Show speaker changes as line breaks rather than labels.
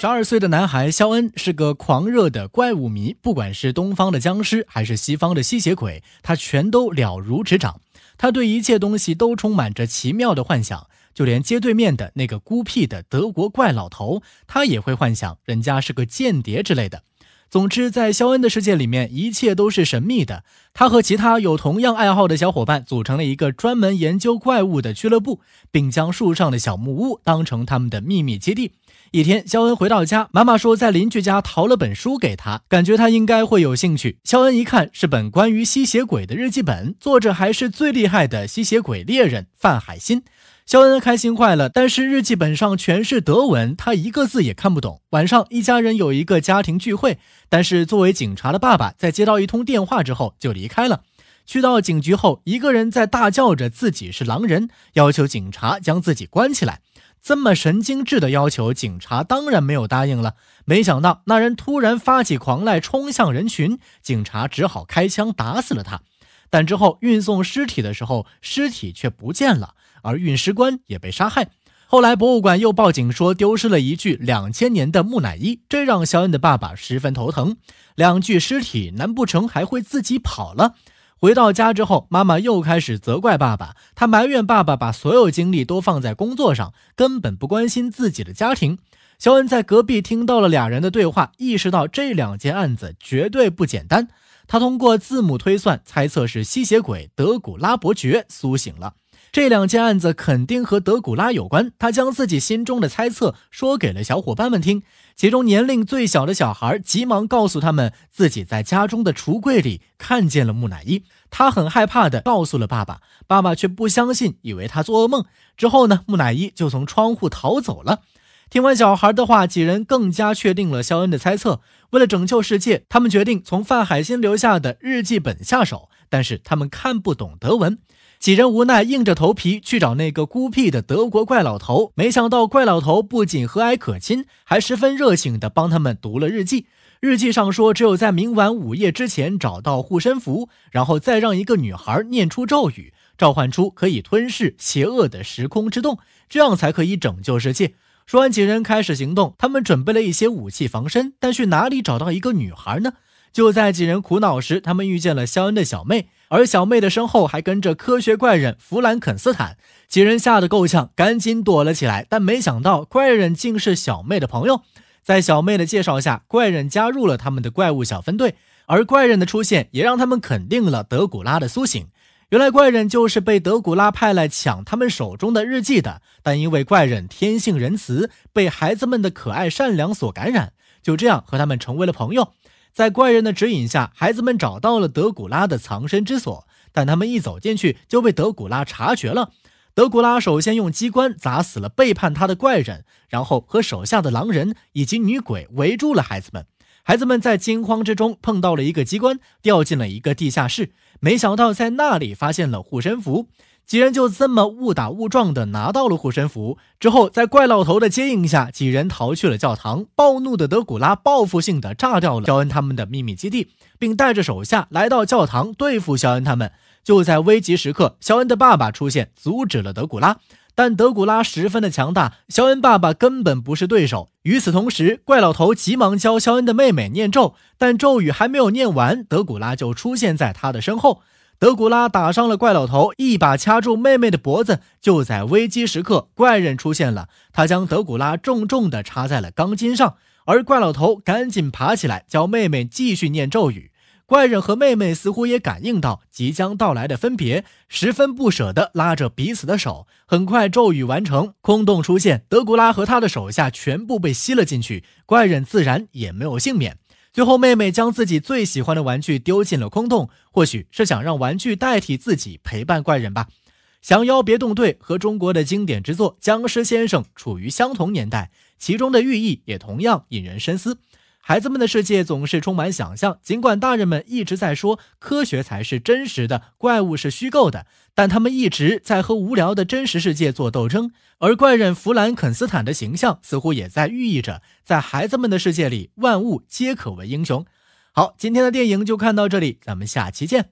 十二岁的男孩肖恩是个狂热的怪物迷，不管是东方的僵尸还是西方的吸血鬼，他全都了如指掌。他对一切东西都充满着奇妙的幻想，就连街对面的那个孤僻的德国怪老头，他也会幻想人家是个间谍之类的。总之，在肖恩的世界里面，一切都是神秘的。他和其他有同样爱好的小伙伴组成了一个专门研究怪物的俱乐部，并将树上的小木屋当成他们的秘密基地。一天，肖恩回到家，妈妈说在邻居家淘了本书给他，感觉他应该会有兴趣。肖恩一看，是本关于吸血鬼的日记本，作者还是最厉害的吸血鬼猎人范海辛。肖恩开心坏了，但是日记本上全是德文，他一个字也看不懂。晚上，一家人有一个家庭聚会，但是作为警察的爸爸在接到一通电话之后就离开了。去到警局后，一个人在大叫着自己是狼人，要求警察将自己关起来。这么神经质的要求，警察当然没有答应了。没想到那人突然发起狂来，冲向人群，警察只好开枪打死了他。但之后运送尸体的时候，尸体却不见了。而运尸官也被杀害。后来，博物馆又报警说丢失了一具两千年的木乃伊，这让肖恩的爸爸十分头疼。两具尸体，难不成还会自己跑了？回到家之后，妈妈又开始责怪爸爸，她埋怨爸爸把所有精力都放在工作上，根本不关心自己的家庭。肖恩在隔壁听到了俩人的对话，意识到这两件案子绝对不简单。他通过字母推算，猜测是吸血鬼德古拉伯爵苏醒了。这两件案子肯定和德古拉有关。他将自己心中的猜测说给了小伙伴们听。其中年龄最小的小孩急忙告诉他们，自己在家中的橱柜里看见了木乃伊。他很害怕的告诉了爸爸，爸爸却不相信，以为他做噩梦。之后呢，木乃伊就从窗户逃走了。听完小孩的话，几人更加确定了肖恩的猜测。为了拯救世界，他们决定从范海辛留下的日记本下手，但是他们看不懂德文。几人无奈，硬着头皮去找那个孤僻的德国怪老头。没想到，怪老头不仅和蔼可亲，还十分热情地帮他们读了日记。日记上说，只有在明晚午夜之前找到护身符，然后再让一个女孩念出咒语，召唤出可以吞噬邪恶的时空之洞，这样才可以拯救世界。说完，几人开始行动。他们准备了一些武器防身，但去哪里找到一个女孩呢？就在几人苦恼时，他们遇见了肖恩的小妹。而小妹的身后还跟着科学怪人弗兰肯斯坦，几人吓得够呛，赶紧躲了起来。但没想到怪人竟是小妹的朋友，在小妹的介绍下，怪人加入了他们的怪物小分队。而怪人的出现也让他们肯定了德古拉的苏醒。原来怪人就是被德古拉派来抢他们手中的日记的，但因为怪人天性仁慈，被孩子们的可爱善良所感染，就这样和他们成为了朋友。在怪人的指引下，孩子们找到了德古拉的藏身之所，但他们一走进去就被德古拉察觉了。德古拉首先用机关砸死了背叛他的怪人，然后和手下的狼人以及女鬼围住了孩子们。孩子们在惊慌之中碰到了一个机关，掉进了一个地下室，没想到在那里发现了护身符。几人就这么误打误撞的拿到了护身符，之后在怪老头的接应下，几人逃去了教堂。暴怒的德古拉报复性的炸掉了肖恩他们的秘密基地，并带着手下来到教堂对付肖恩他们。就在危急时刻，肖恩的爸爸出现，阻止了德古拉。但德古拉十分的强大，肖恩爸爸根本不是对手。与此同时，怪老头急忙教肖恩的妹妹念咒，但咒语还没有念完，德古拉就出现在他的身后。德古拉打伤了怪老头，一把掐住妹妹的脖子。就在危机时刻，怪人出现了，他将德古拉重重地插在了钢筋上。而怪老头赶紧爬起来，教妹妹继续念咒语。怪人和妹妹似乎也感应到即将到来的分别，十分不舍地拉着彼此的手。很快，咒语完成，空洞出现，德古拉和他的手下全部被吸了进去，怪人自然也没有幸免。最后，妹妹将自己最喜欢的玩具丢进了空洞，或许是想让玩具代替自己陪伴怪人吧。《降妖别动队》和中国的经典之作《僵尸先生》处于相同年代，其中的寓意也同样引人深思。孩子们的世界总是充满想象，尽管大人们一直在说科学才是真实的，怪物是虚构的，但他们一直在和无聊的真实世界做斗争。而怪人弗兰肯斯坦的形象似乎也在寓意着，在孩子们的世界里，万物皆可为英雄。好，今天的电影就看到这里，咱们下期见。